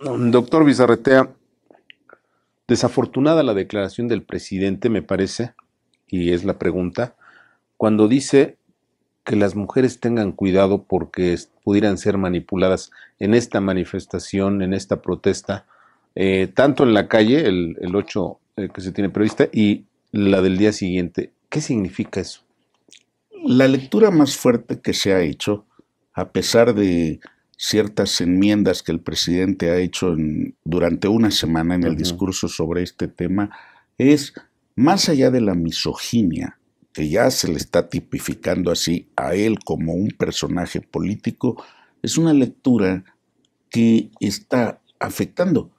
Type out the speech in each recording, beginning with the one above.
Mm, doctor Bizarretea, desafortunada la declaración del presidente, me parece, y es la pregunta, cuando dice que las mujeres tengan cuidado porque pudieran ser manipuladas en esta manifestación, en esta protesta, eh, tanto en la calle, el, 8 eh, que se tiene prevista, y la del día siguiente. ¿Qué significa eso? La lectura más fuerte que se ha hecho, a pesar de ciertas enmiendas que el presidente ha hecho durante una semana en el discurso sobre este tema es, más allá de la misoginia, que ya se le está tipificando así a él como un personaje político, es una lectura que está afectando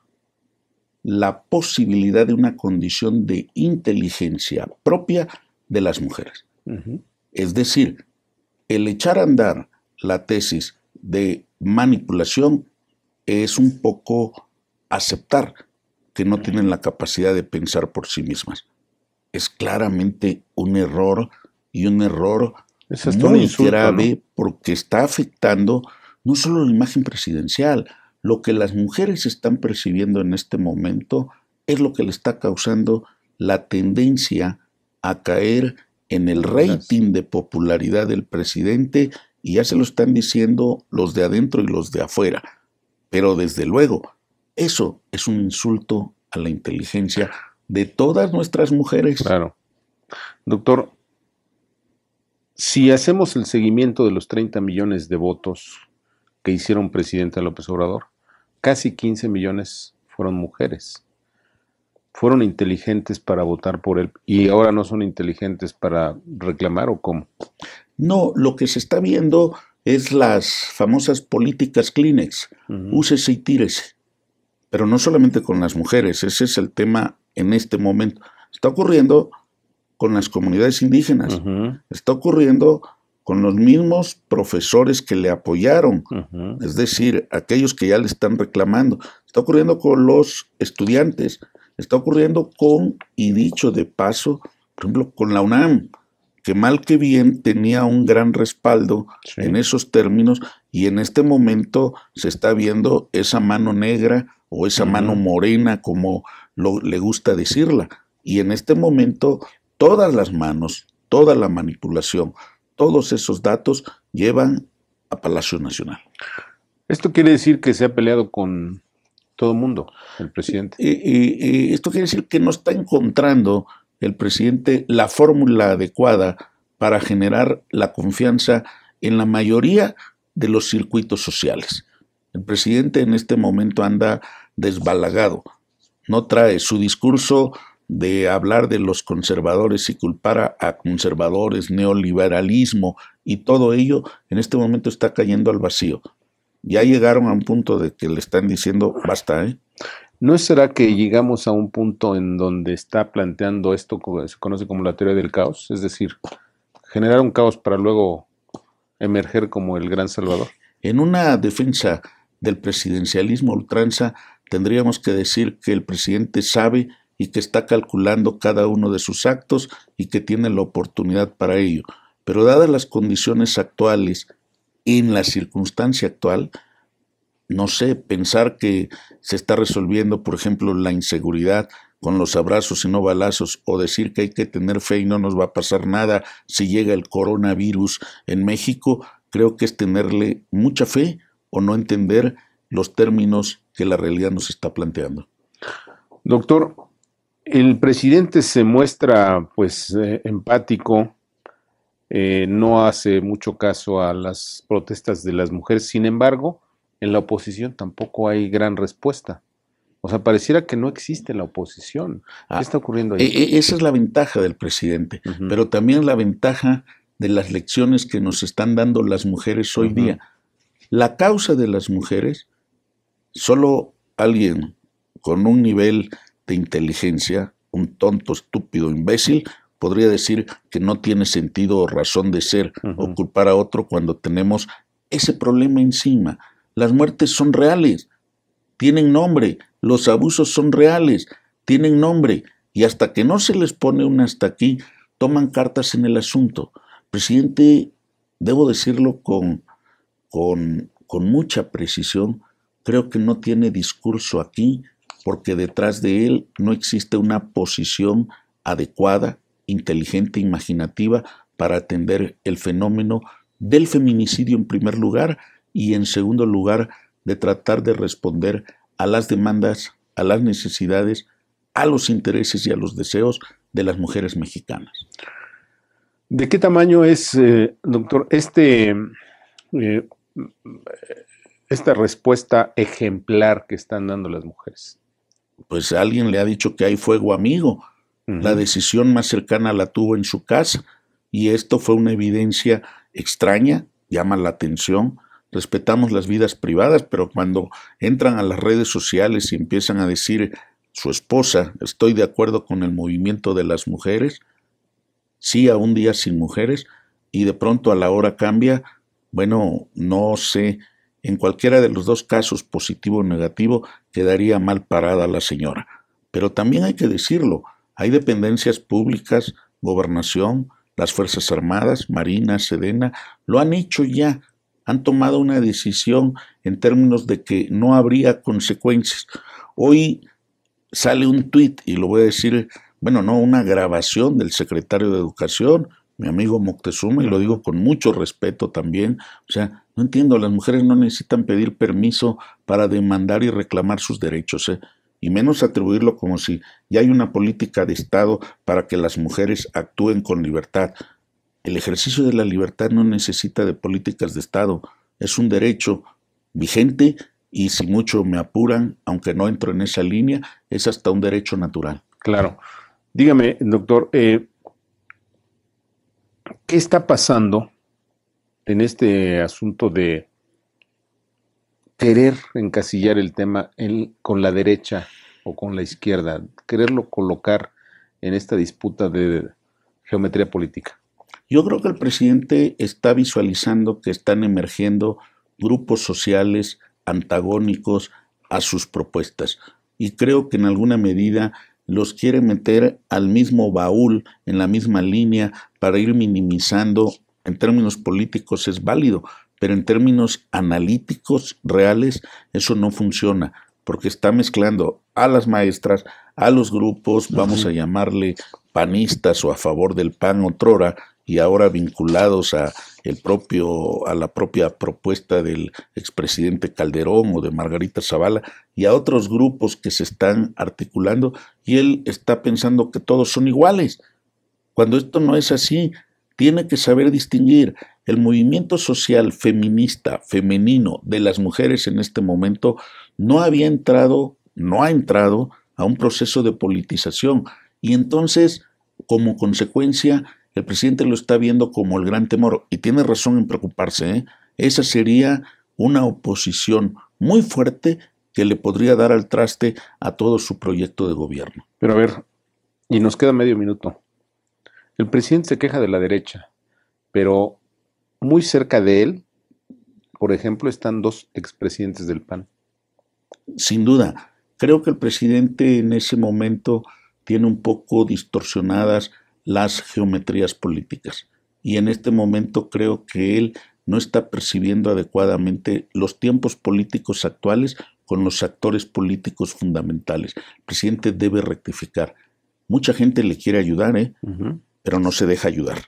la posibilidad de una condición de inteligencia propia de las mujeres. Es decir, el echar a andar la tesis de manipulación es un poco aceptar que no tienen la capacidad de pensar por sí mismas. Es claramente un error y un error muy grave porque está afectando no solo la imagen presidencial, lo que las mujeres están percibiendo en este momento es lo que le está causando la tendencia a caer en el rating de popularidad del presidente y ya se lo están diciendo los de adentro y los de afuera. Pero desde luego, eso es un insulto a la inteligencia de todas nuestras mujeres. Claro. Doctor, si hacemos el seguimiento de los 30 millones de votos que hicieron presidente López Obrador, casi 15 millones fueron mujeres. Fueron inteligentes para votar por él y ahora no son inteligentes para reclamar o cómo. No, lo que se está viendo es las famosas políticas clínicas, úsese y tírese. Pero no solamente con las mujeres, ese es el tema en este momento. Está ocurriendo con las comunidades indígenas, está ocurriendo con los mismos profesores que le apoyaron, es decir, aquellos que ya le están reclamando, está ocurriendo con los estudiantes, está ocurriendo con, y dicho de paso, por ejemplo, con la UNAM, que mal que bien tenía un gran respaldo en esos términos y en este momento se está viendo esa mano negra o esa mano morena, como le gusta decirla. Y en este momento todas las manos, toda la manipulación, todos esos datos llevan a Palacio Nacional. Esto quiere decir que se ha peleado con todo el mundo, el presidente. y, esto quiere decir que no está encontrando el presidente la fórmula adecuada para generar la confianza en la mayoría de los circuitos sociales. El presidente en este momento anda desbalagado, no trae su discurso de hablar de los conservadores y culpar a, conservadores, neoliberalismo y todo ello, en este momento está cayendo al vacío. Ya llegaron a un punto de que le están diciendo, basta, ¿eh? ¿No será que llegamos a un punto en donde está planteando esto que se conoce como la teoría del caos? Es decir, generar un caos para luego emerger como el gran salvador. En una defensa del presidencialismo ultranza, tendríamos que decir que el presidente sabe y que está calculando cada uno de sus actos y que tiene la oportunidad para ello. Pero dadas las condiciones actuales, en la circunstancia actual, no sé, pensar que se está resolviendo, por ejemplo, la inseguridad con los abrazos y no balazos, o decir que hay que tener fe y no nos va a pasar nada si llega el coronavirus en México, creo que es tenerle mucha fe o no entender los términos que la realidad nos está planteando. Doctor, el presidente se muestra pues eh, empático, eh, no hace mucho caso a las protestas de las mujeres, sin embargo, en la oposición tampoco hay gran respuesta. O sea, pareciera que no existe la oposición. ¿Qué ah, está ocurriendo ahí? E, e, esa es la ventaja del presidente, pero también la ventaja de las lecciones que nos están dando las mujeres hoy día. La causa de las mujeres, solo alguien con un nivel de inteligencia, un tonto, estúpido, imbécil, podría decir que no tiene sentido o razón de ser o culpar a otro cuando tenemos ese problema encima. Las muertes son reales, tienen nombre, los abusos son reales, tienen nombre, y hasta que no se les pone un hasta aquí, toman cartas en el asunto. Presidente, debo decirlo con, con, con mucha precisión, creo que no tiene discurso aquí porque detrás de él no existe una posición adecuada, inteligente, imaginativa para atender el fenómeno del feminicidio en primer lugar y en segundo lugar de tratar de responder a las demandas, a las necesidades, a los intereses y a los deseos de las mujeres mexicanas. ¿De qué tamaño es, eh, doctor, este, eh, esta respuesta ejemplar que están dando las mujeres? Pues alguien le ha dicho que hay fuego amigo. La decisión más cercana la tuvo en su casa y esto fue una evidencia extraña, llama la atención, respetamos las vidas privadas, pero cuando entran a las redes sociales y empiezan a decir su esposa, estoy de acuerdo con el movimiento de las mujeres, sí a un día sin mujeres, y de pronto a la hora cambia, bueno, no sé, en cualquiera de los dos casos, positivo o negativo, quedaría mal parada la señora. Pero también hay que decirlo, hay dependencias públicas, gobernación, las Fuerzas Armadas, Marina, Sedena, lo han hecho ya, han tomado una decisión en términos de que no habría consecuencias. Hoy sale un tuit, y lo voy a decir, bueno, no, una grabación del secretario de Educación, mi amigo Moctezuma, y lo digo con mucho respeto también. O sea, no entiendo, las mujeres no necesitan pedir permiso para demandar y reclamar sus derechos, ¿eh? y menos atribuirlo como si ya hay una política de Estado para que las mujeres actúen con libertad. El ejercicio de la libertad no necesita de políticas de Estado, es un derecho vigente y si mucho me apuran, aunque no entro en esa línea, es hasta un derecho natural. Claro. Dígame, doctor, eh, ¿qué está pasando en este asunto de querer encasillar el tema con la derecha o con la izquierda, quererlo colocar en esta disputa de geometría política? Yo creo que el presidente está visualizando que están emergiendo grupos sociales antagónicos a sus propuestas y creo que en alguna medida los quiere meter al mismo baúl, en la misma línea, para ir minimizando, en términos políticos es válido, pero en términos analíticos reales eso no funciona, porque está mezclando a las maestras, a los grupos, vamos a llamarle panistas o a favor del pan otrora, y ahora vinculados a, el propio, a la propia propuesta del expresidente Calderón o de Margarita Zavala y a otros grupos que se están articulando y él está pensando que todos son iguales. Cuando esto no es así, tiene que saber distinguir el movimiento social feminista, femenino de las mujeres en este momento no había entrado, no ha entrado a un proceso de politización y entonces como consecuencia el presidente lo está viendo como el gran temor y tiene razón en preocuparse. ¿eh? Esa sería una oposición muy fuerte que le podría dar al traste a todo su proyecto de gobierno. Pero a ver, y nos queda medio minuto. El presidente se queja de la derecha, pero muy cerca de él, por ejemplo, están dos expresidentes del PAN. Sin duda, creo que el presidente en ese momento tiene un poco distorsionadas las geometrías políticas. Y en este momento creo que él no está percibiendo adecuadamente los tiempos políticos actuales con los actores políticos fundamentales. El presidente debe rectificar. Mucha gente le quiere ayudar, ¿eh? pero no se deja ayudar.